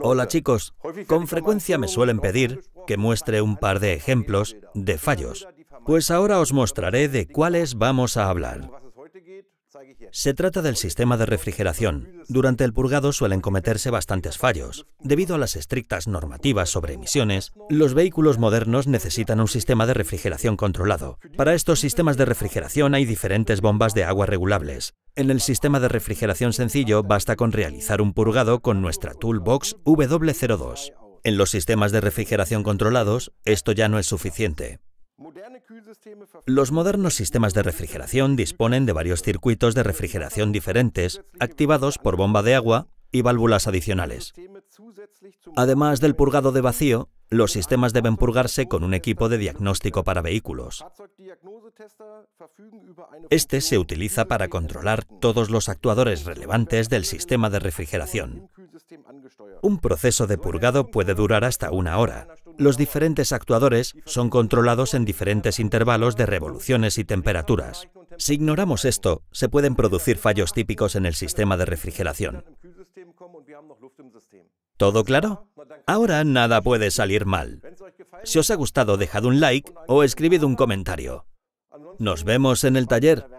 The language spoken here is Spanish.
Hola eh, chicos, con frecuencia me suelen pedir que muestre un par de ejemplos de fallos, pues ahora os mostraré de cuáles vamos a hablar. Se trata del sistema de refrigeración. Durante el purgado suelen cometerse bastantes fallos. Debido a las estrictas normativas sobre emisiones, los vehículos modernos necesitan un sistema de refrigeración controlado. Para estos sistemas de refrigeración hay diferentes bombas de agua regulables. En el sistema de refrigeración sencillo basta con realizar un purgado con nuestra Toolbox W02. En los sistemas de refrigeración controlados, esto ya no es suficiente. Los modernos sistemas de refrigeración disponen de varios circuitos de refrigeración diferentes, activados por bomba de agua y válvulas adicionales. Además del purgado de vacío, los sistemas deben purgarse con un equipo de diagnóstico para vehículos. Este se utiliza para controlar todos los actuadores relevantes del sistema de refrigeración. Un proceso de purgado puede durar hasta una hora, los diferentes actuadores son controlados en diferentes intervalos de revoluciones y temperaturas. Si ignoramos esto, se pueden producir fallos típicos en el sistema de refrigeración. ¿Todo claro? Ahora nada puede salir mal. Si os ha gustado, dejad un like o escribid un comentario. Nos vemos en el taller.